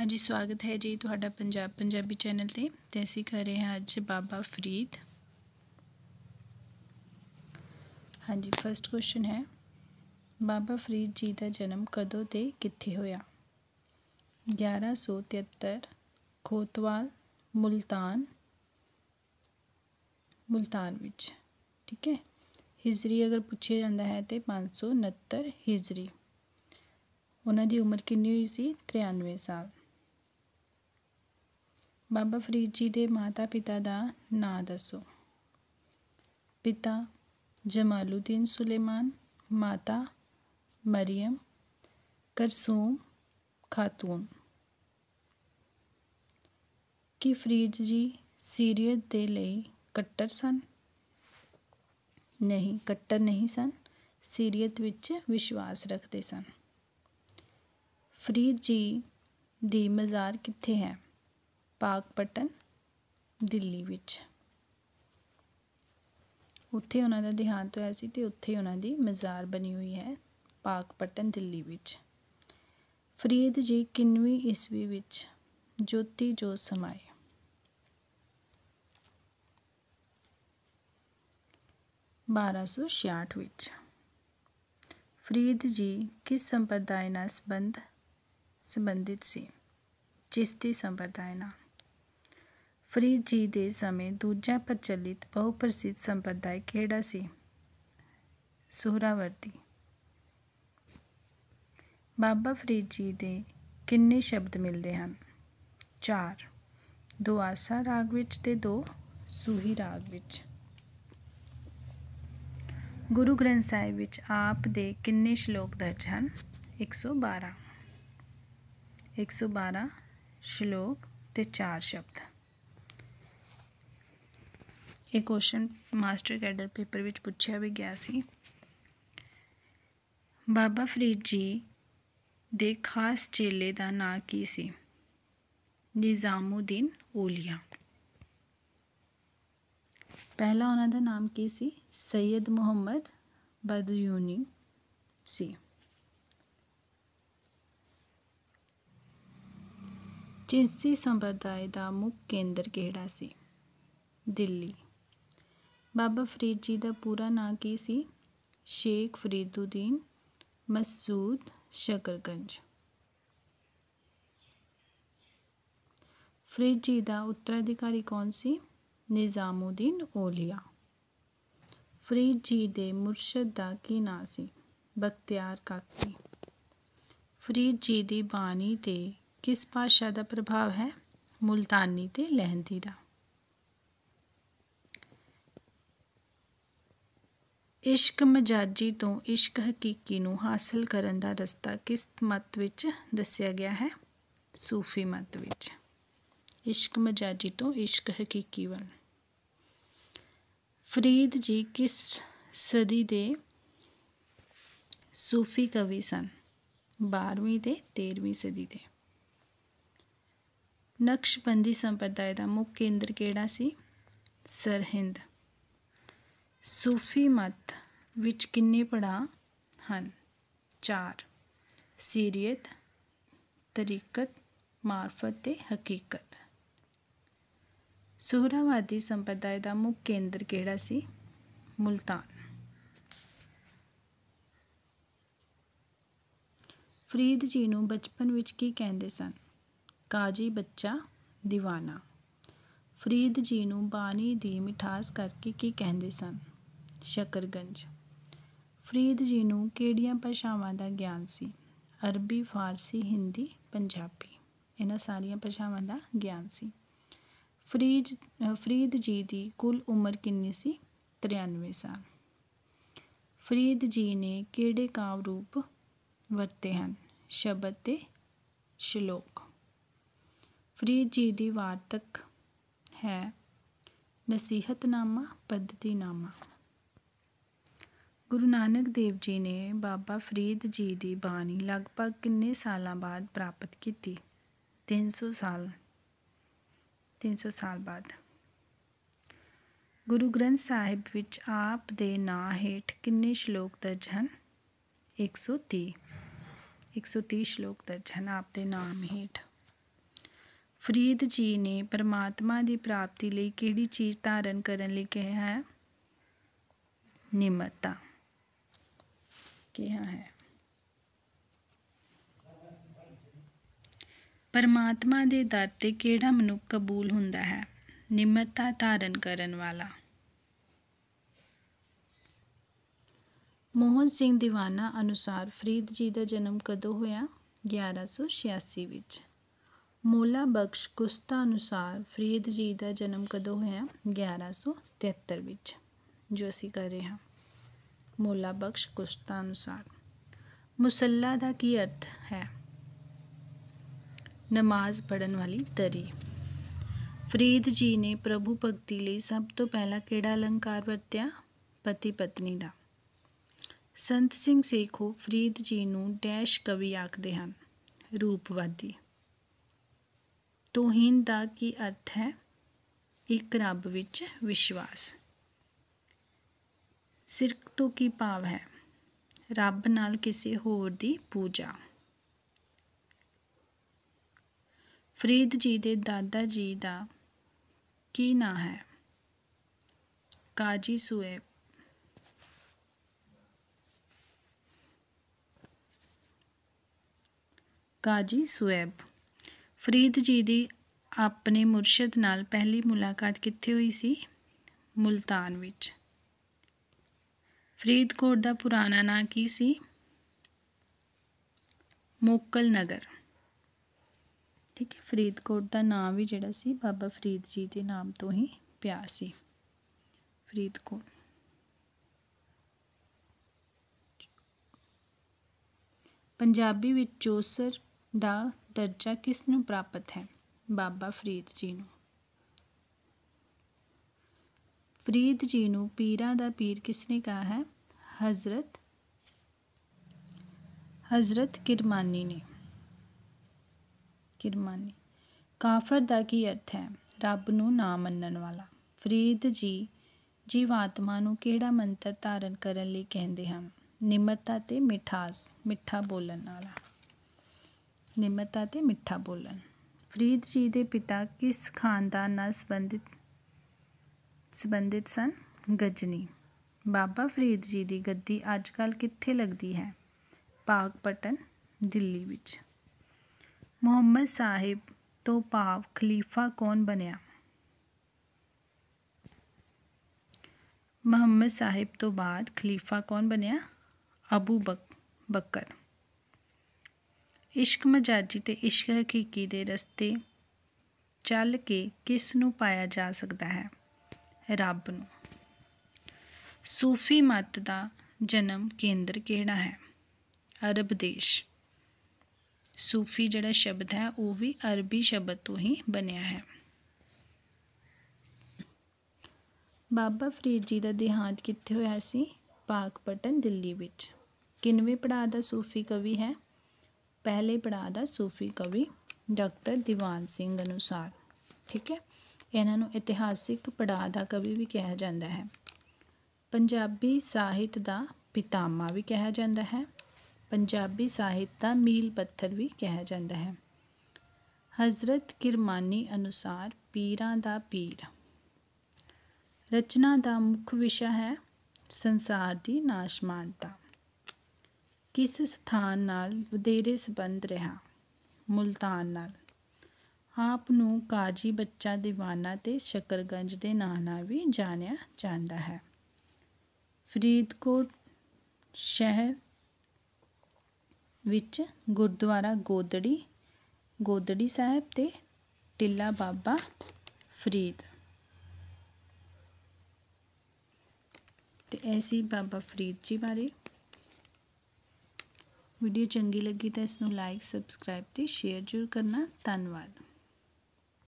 ਹਾਂਜੀ ਸਵਾਗਤ ਹੈ ਜੀ ਤੁਹਾਡਾ ਪੰਜਾਬ ਪੰਜਾਬੀ ਚੈਨਲ ਤੇ ਤੇ ਅਸੀਂ ਕਰ ਰਹੇ ਹਾਂ ਅੱਜ ਬਾਬਾ ਫਰੀਦ ਹਾਂਜੀ ਫਰਸਟ ਕੁਐਸਚਨ ਹੈ ਬਾਬਾ ਫਰੀਦ ਜੀ ਦਾ ਜਨਮ ਕਦੋਂ ਤੇ ਕਿੱਥੇ ਹੋਇਆ 1173 ਖੋਤਵਾਲ ਮੁਲਤਾਨ ਮੁਲਤਾਨ ਵਿੱਚ ਠੀਕ ਹੈ ਹਿਜਰੀ ਅਗਰ ਪੁੱਛਿਆ ਜਾਂਦਾ ਹੈ ਤੇ 569 ਹਿਜਰੀ ਉਹਨਾਂ ਦੀ ਉਮਰ ਕਿੰਨੀ ਹੋਈ ਸੀ 93 ਸਾਲ ਬਾਬਾ ਫਰੀਦ ਜੀ ਦੇ ਮਾਤਾ ਪਿਤਾ ਦਾ ਨਾਂ ਦੱਸੋ ਪਿਤਾ ਜਮਾਲੁਦੀਨ ਸੁਲੇਮਾਨ ਮਾਤਾ ਮਰੀਮ ਕਰਸੂਮ ਖਾਤੂਨ ਕੀ ਫਰੀਦ ਜੀ ਸੀਰੀਅਤ ਦੇ ਲਈ ਕੱਟਰ ਸਨ ਨਹੀਂ ਕੱਟਰ ਨਹੀਂ ਸਨ ਸੀਰੀਅਤ ਵਿੱਚ ਵਿਸ਼ਵਾਸ ਰੱਖਦੇ ਸਨ ਫਰੀਦ ਜੀ ਦੀ ਮਜ਼ਾਰ ਕਿੱਥੇ ਹੈ ਪਾਕਪਟਨ ਦਿੱਲੀ ਵਿੱਚ ਉੱਥੇ ਉਹਨਾਂ ਦਾ ਦੇਹਾਂਤ ਹੋਇਆ ਸੀ ਤੇ ਉੱਥੇ ਉਹਨਾਂ ਦੀ ਮਜ਼ਾਰ ਬਣੀ ਹੋਈ ਹੈ ਪਾਕਪਟਨ ਦਿੱਲੀ ਵਿੱਚ ਫਰੀਦ ਜੀ 91ਵੀਂ ਈਸਵੀ ਵਿੱਚ ਜੋਤੀ ਜੋ ਸਮਾਏ ਬਾਰਾਂ 66 ਵਿੱਚ ਫਰੀਦ ਜੀ ਕਿਸ ਸੰਪਰਦਾਇ ਨਾਲ ਸੰਬੰਧ ਸੰਬੰਧਿਤ ਸੀ ਚਿਸ਼ਤੀ ਸੰਪਰਦਾਇ ਨਾਲ ਫਰੀ ਜੀ ਦੇ ਸਮੇਂ ਦੂਜਾ ਪ੍ਰਚਲਿਤ ਬਹੁ ਪ੍ਰਸਿੱਧ ਸੰਪਰਦਾਇ ਕਿਹੜਾ ਸੀ ਸੁਹਰਾਵਰਦੀ ਬਾਬਾ ਫਰੀਦ ਜੀ ਦੇ ਕਿੰਨੇ ਸ਼ਬਦ ਮਿਲਦੇ ਹਨ ਚਾਰ ਦੋ ਆਸਾ ਰਾਗ ਵਿੱਚ ਤੇ ਦੋ ਸੂਹੀ ਰਾਗ ਵਿੱਚ ਗੁਰੂ ਗ੍ਰੰਥ ਸਾਹਿਬ ਵਿੱਚ ਆਪ ਦੇ ਕਿੰਨੇ ਸ਼ਲੋਕ ਦਰਜ ਹਨ 112 112 ਸ਼ਲੋਕ ਤੇ 4 ਸ਼ਬਦ ਇਹ ਕੁਐਸਚਨ ਮਾਸਟਰ ਕੈਡਰ ਪੇਪਰ ਵਿੱਚ ਪੁੱਛਿਆ ਵੀ ਗਿਆ ਸੀ ਬਾਬਾ ਫਰੀਦ ਜੀ ਦੇ ਖਾਸ ਚੇਲੇ ਦਾ ਨਾਂ ਕੀ ਸੀ ਨਿਜ਼ਾਮੂਦੀਨ ਓਲੀਆ ਪਹਿਲਾ ਉਹਨਾਂ ਦਾ ਨਾਮ ਕੀ ਸੀ ਸੈਦ ਮੁਹੰਮਦ ਬਦਯੂਨੀ ਸੀ ਚਿੰਸੀ ਸੰਪਰਦਾਇ ਦਾ ਮੁੱਖ ਕੇਂਦਰ ਕਿਹੜਾ ਸੀ ਦਿੱਲੀ ਬਾਬਾ ਫਰੀਦ ਜੀ ਦਾ ਪੂਰਾ ਨਾਂ ਕੀ ਸੀ ਸ਼ੇਖ ਫਰੀਦੁਦੀਨ ਮਸੂਦ ਸ਼ਕਰਗੰਜ ਫਰੀਦ ਜੀ ਦਾ ਉੱਤਰਾਧਿਕਾਰੀ ਕੌਣ ਸੀ ਨਿਜ਼ਾਮੂਦੀਨ ਔਲੀਆ ਫਰੀਦ ਜੀ ਦੇ ਮੁਰਸ਼ਦ ਦਾ ਕੀ ਨਾਂ ਸੀ ਬਖਤਿਆਰ ਕਾਕੀ ਫਰੀਦ ਜੀ ਦੀ ਬਾਣੀ ਤੇ ਕਿਸ ਭਾਸ਼ਾ ਦਾ ਪ੍ਰਭਾਵ ਹੈ ਮਲਤਾਨੀ ਤੇ ਲਹਿੰਦੀ ਦਾ ਇਸ਼ਕ ਮਜਾਜੀ ਤੋਂ ਇਸ਼ਕ ਹਕੀਕੀ ਨੂੰ ਹਾਸਲ ਕਰਨ ਦਾ ਰਸਤਾ ਕਿਸ ਮਤ ਵਿੱਚ ਦੱਸਿਆ ਗਿਆ ਹੈ ਸੂਫੀ ਮਤ ਵਿੱਚ ਇਸ਼ਕ ਮਜਾਜੀ ਤੋਂ ਇਸ਼ਕ ਹਕੀਕੀ ਵੱਲ ਫਰੀਦ ਜੀ ਕਿਸ ਸਦੀ ਦੇ ਸੂਫੀ ਕਵੀ ਸਨ 12ਵੀਂ ਤੇ 13ਵੀਂ ਸਦੀ ਦੇ ਨਕਸ਼ਬੰਦੀ ਸੰਪਰਦਾਇ ਦਾ ਮੁੱਖ ਕੇਂਦਰ ਕਿਹੜਾ ਸੀ ਸਰਹਿੰਦ ਸੂਫ਼ੀ ਮਤ ਵਿੱਚ ਕਿੰਨੇ ਪੜਾ ਹਨ ਚਾਰ ਸੀਰੀਅਤ ਤਰੀਕਤ ਮਾਰਫਤ ਤੇ ਹਕੀਕਤ ਸੁਹਰਾਵਾਦੀ ਸੰਪਰਦਾਇ ਦਾ ਮੁੱਖ ਕੇਂਦਰ ਕਿਹੜਾ ਸੀ ਮੁਲਤਾਨ ਫਰੀਦ ਜੀ ਨੂੰ ਬਚਪਨ ਵਿੱਚ ਕੀ ਕਹਿੰਦੇ ਸਨ ਕਾਜੀ ਬੱਚਾ دیਵਾਨਾ ਫਰੀਦ ਜੀ ਨੂੰ ਬਾਣੀ ਦੀ ਮਿਠਾਸ ਕਰਕੇ ਕੀ ਕਹਿੰਦੇ ਸਨ ਸ਼ਕਰਗੰਜ ਫਰੀਦ ਜੀ ਨੂੰ ਕਿਹੜੀਆਂ ਭਾਸ਼ਾਵਾਂ ਦਾ ਗਿਆਨ ਸੀ ਅਰਬੀ ਫਾਰਸੀ ਹਿੰਦੀ ਪੰਜਾਬੀ ਇਹਨਾਂ ਸਾਰੀਆਂ ਭਾਸ਼ਾਵਾਂ ਦਾ ਗਿਆਨ ਸੀ ਫਰੀਦ ਫਰੀਦ ਜੀ ਦੀ ਕੁੱਲ ਉਮਰ ਕਿੰਨੀ ਸੀ 93 ਸਾਲ ਫਰੀਦ ਜੀ ਨੇ ਕਿਹੜੇ ਕਾਵ ਰੂਪ ਵਰਤੇ ਹਨ ਸ਼ਬਦ ਤੇ ਸ਼ਲੋਕ ਫਰੀਦ ਜੀ ਦੀ ਵਾਰਤਕ ਹੈ ਨਸੀਹਤਨਾਮਾ ਪੱਦਤੀਨਾਮਾ ਗੁਰੂ ਨਾਨਕ ਦੇਵ ਜੀ ਨੇ ਬਾਬਾ ਫਰੀਦ ਜੀ ਦੀ ਬਾਣੀ ਲਗਭਗ ਕਿੰਨੇ ਸਾਲਾਂ ਬਾਅਦ ਪ੍ਰਾਪਤ ਕੀਤੀ 300 ਸਾਲ 300 ਸਾਲ ਬਾਅਦ ਗੁਰੂ ਗ੍ਰੰਥ ਸਾਹਿਬ ਵਿੱਚ ਆਪ ਦੇ ਨਾਂ ਹੇਠ ਕਿੰਨੇ ਸ਼ਲੋਕ ਦਰਜ ਹਨ 130 130 ਸ਼ਲੋਕ ਦਰਜ ਹਨ ਆਪ ਦੇ ਨਾਮ ਹੇਠ ਫਰੀਦ ਜੀ ਨੇ ਪਰਮਾਤਮਾ ਦੀ ਪ੍ਰਾਪਤੀ ਲਈ ਕਿਹੜੀ ਚੀਜ਼ ਧਾਰਨ ਕਰਨ ਲਈ ਕਿਹਾ ਹੈ ਨਿਮਰਤਾ ਕਿਹਾ ਹੈ ਪਰਮਾਤਮਾ ਦੇ ਦਰ ਤੇ ਕਿਹੜਾ ਮਨੁੱਖ ਕਬੂਲ ਹੁੰਦਾ ਹੈ ਨਿਮਰਤਾ ਧਾਰਨ ਕਰਨ ਵਾਲਾ ਮੋਹਨ ਸਿੰਘ ਦੀਵਾਨਾ ਅਨੁਸਾਰ ਫਰੀਦ ਜੀ ਦਾ ਜਨਮ ਕਦੋਂ ਹੋਇਆ 1186 ਵਿੱਚ ਮੋਲਾ ਬਖਸ਼ ਕੁਸਤਾ ਅਨੁਸਾਰ ਫਰੀਦ ਜੀ ਦਾ ਜਨਮ ਕਦੋਂ ਹੋਇਆ 1173 ਵਿੱਚ ਜੋ ਅਸੀਂ ਕਰ ਰਹੇ ਹਾਂ ਮੋਲਾ ਬਖਸ਼ ਕੁਸ਼ਤਾ ਅਨੁਸਾਰ ਮੁਸੱਲਾ ਦਾ ਕੀ ਅਰਥ ਹੈ ਨਮਾਜ਼ ਪੜਨ ਵਾਲੀ ਤਰੀ ਫਰੀਦ ਜੀ ਨੇ ਪ੍ਰਭੂ ਭਗਤੀ ਲਈ ਸਭ ਤੋਂ ਪਹਿਲਾਂ ਕਿਹੜਾ ਅਲੰਕਾਰ ਵਰਤਿਆ ਪਤੀ ਪਤਨੀ ਦਾ ਸੰਤ ਸਿੰਘ ਸੇਖੋ ਫਰੀਦ ਜੀ ਨੂੰ ਡੈਸ਼ ਕਵੀ ਆਖਦੇ ਹਨ ਰੂਪਵਾਦੀ ਤੋਹੀਨ ਦਾ ਕੀ ਅਰਥ ਹੈ ਇੱਕ ਰੱਬ ਵਿੱਚ ਵਿਸ਼ਵਾਸ ਸਿਰਕ ਤੋਂ ਕੀ ਭਾਵ ਹੈ ਰੱਬ ਨਾਲ ਕਿਸੇ ਹੋਰ ਦੀ ਪੂਜਾ ਫਰੀਦ ਜੀ ਦੇ ਦਾਦਾ ਜੀ ਦਾ ਕੀ ਨਾਂ ਹੈ ਕਾਜੀ ਸੁਏ ਕਾਜੀ ਸੁਏਬ ਫਰੀਦ ਜੀ ਦੀ ਆਪਣੇ ਮੁਰਸ਼ਿਦ ਨਾਲ ਪਹਿਲੀ ਮੁਲਾਕਾਤ ਕਿੱਥੇ ਹੋਈ ਸੀ ਮੁਲਤਾਨ ਵਿੱਚ ਫਰੀਦਕੋਟ ਦਾ ਪੁਰਾਣਾ ਨਾਂ ਕੀ ਸੀ ਮੋਕਲ ਨਗਰ ਠੀਕ ਹੈ ਫਰੀਦਕੋਟ ਦਾ ਨਾਮ ਵੀ ਜਿਹੜਾ ਸੀ ਬਾਬਾ ਫਰੀਦ ਜੀ ਦੇ ਨਾਮ ਤੋਂ ਹੀ ਪਿਆ ਸੀ ਫਰੀਦਕੋਟ ਪੰਜਾਬੀ ਵਿੱਚ ਚੋਸਰ ਦਾ ਦਰਜਾ ਕਿਸ ਨੂੰ ਪ੍ਰਾਪਤ ਹੈ ਬਾਬਾ ਫਰੀਦ ਜੀ ਨੂੰ ਫਰੀਦ ਜੀ ਨੂੰ ਪੀਰਾਂ ਦਾ ਪੀਰ ਕਿਸ ਨੇ ਕਹਾ ਹੈ ਹਜ਼ਰਤ ਹਜ਼ਰਤ ਕਿਰਮਾਨੀ ਨੇ ਕਿਰਮਾਨੀ ਕਾਫਰ ਦਾ ਕੀ ਅਰਥ ਹੈ ਰੱਬ ਨੂੰ ਨਾ ਮੰਨਣ ਵਾਲਾ ਫਰੀਦ ਜੀ ਜੀਵਾਤਮਾ ਨੂੰ ਕਿਹੜਾ ਮੰਤਰ ਧਾਰਨ ਕਰਨ ਲਈ ਕਹਿੰਦੇ ਹਨ ਨਿਮਰਤਾ ਤੇ ਮਿਠਾਸ ਮਿੱਠਾ ਬੋਲਣ ਵਾਲਾ ਨਿਮਰਤਾ ਤੇ ਮਿੱਠਾ ਬੋਲਣ ਫਰੀਦ ਜੀ ਦੇ ਪਿਤਾ ਕਿਸ ਖਾਨਦਾਨ ਨਾਲ ਸੰਬੰਧਿਤ ਸੰਬੰਧਿਤ ਸਨ ਗਜਨੀ ਬਾਬਾ ਫਰੀਦ ਜੀ ਦੀ ਗੱਦੀ ਅੱਜ ਕੱਲ ਕਿੱਥੇ ਲੱਗਦੀ ਹੈ ਪਾਕਪਟਨ ਦਿੱਲੀ ਵਿੱਚ ਮੁਹੰਮਦ ਸਾਹਿਬ ਤੋਂ ਪਾਵ ਖਲੀਫਾ ਕੌਣ ਬਣਿਆ ਮੁਹੰਮਦ ਸਾਹਿਬ ਤੋਂ ਬਾਅਦ ਖਲੀਫਾ ਕੌਣ ਬਣਿਆ ਅਬੂ ਬਕਰ ਇਸ਼ਕ ਮਜਾਜੀ ਤੇ ਇਸ਼ਕ ਹਕੀਕੀ ਦੇ ਰਸਤੇ ਚੱਲ ਕੇ ਕਿਸ ਨੂੰ ਪਾਇਆ ਜਾ ਸਕਦਾ ਹੈ ਰੱਬ ਨੂੰ ਸੂਫੀ ਮਤ ਦਾ ਜਨਮ ਕੇਂਦਰ ਕਿਹੜਾ ਹੈ ਅਰਬ ਦੇਸ਼ ਸੂਫੀ ਜਿਹੜਾ ਸ਼ਬਦ ਹੈ ਉਹ ਵੀ ਅਰਬੀ ਸ਼ਬਦ ਤੋਂ ਹੀ ਬਣਿਆ ਹੈ ਬਾਬਾ ਫਰੀਦ ਜੀ ਦਾ ਦਿਹਾਂਤ ਕਿੱਥੇ ਹੋਇਆ ਸੀ ਪਾਕਪਟਨ ਦਿੱਲੀ ਵਿੱਚ ਕਿੰਵੇਂ ਪੜਾ ਦਾ ਸੂਫੀ ਕਵੀ ਹੈ ਪਹਿਲੇ ਪੜਾ ਦਾ ਸੂਫੀ ਕਵੀ ਡਾਕਟਰ ਦੀਵਾਨ ਸਿੰਘ ਅਨੁਸਾਰ ਠੀਕ ਹੈ ਇਹਨਾਂ ਨੂੰ ਇਤਿਹਾਸਿਕ ਪੜਾਅ ਦਾ ਕਵੀ ਵੀ ਕਿਹਾ ਜਾਂਦਾ ਹੈ ਪੰਜਾਬੀ ਸਾਹਿਤ ਦਾ ਪਿਤਾਮਾ ਵੀ ਕਿਹਾ ਜਾਂਦਾ ਹੈ ਪੰਜਾਬੀ ਸਾਹਿਤ ਦਾ ਮੀਲ ਪੱਥਰ ਵੀ ਕਿਹਾ ਜਾਂਦਾ ਹੈ ਹਜ਼ਰਤ ਕਿਰਮਾਨੀ ਅਨੁਸਾਰ ਪੀਰਾਂ ਦਾ ਪੀਰ ਰਚਨਾ ਦਾ ਮੁੱਖ ਵਿਸ਼ਾ ਹੈ ਸੰਸਾਰ ਦੀ ਨਾਸ਼ਮਾਨਤਾ ਕਿਸ ਸਥਾਨ ਨਾਲ ਵਧੇਰੇ ਸੰਬੰਧ ਰਿਹਾ ਮੁਲਤਾਨ ਨਾਲ ਆਪ ਨੂੰ ਕਾਜੀ ਬੱਚਾ دیਵਾਨਾ ਤੇ ਸ਼ਕਰਗੰਜ ਦੇ ਨਾਂ ਨਾਲ ਵੀ ਜਾਣਿਆ ਜਾਂਦਾ ਹੈ ਫਰੀਦਕੋਟ ਸ਼ਹਿਰ ਵਿੱਚ ਗੁਰਦੁਆਰਾ ਗੋਦੜੀ ਗੋਦੜੀ ਸਾਹਿਬ ਤੇ ਟਿੱਲਾ ਬਾਬਾ ਫਰੀਦ ਤੇ ਐਸੀ ਬਾਬਾ ਫਰੀਦ ਜੀ ਬਾਰੇ ਵੀਡੀਓ ਚੰਗੀ ਲੱਗੀ ਤਾਂ ਇਸ ਨੂੰ ਲਾਈਕ ਸਬਸਕ੍ਰਾਈਬ ਤੇ ਸ਼ੇਅਰ ਜ਼ਰੂਰ ਕਰਨਾ ਧੰਨਵਾਦ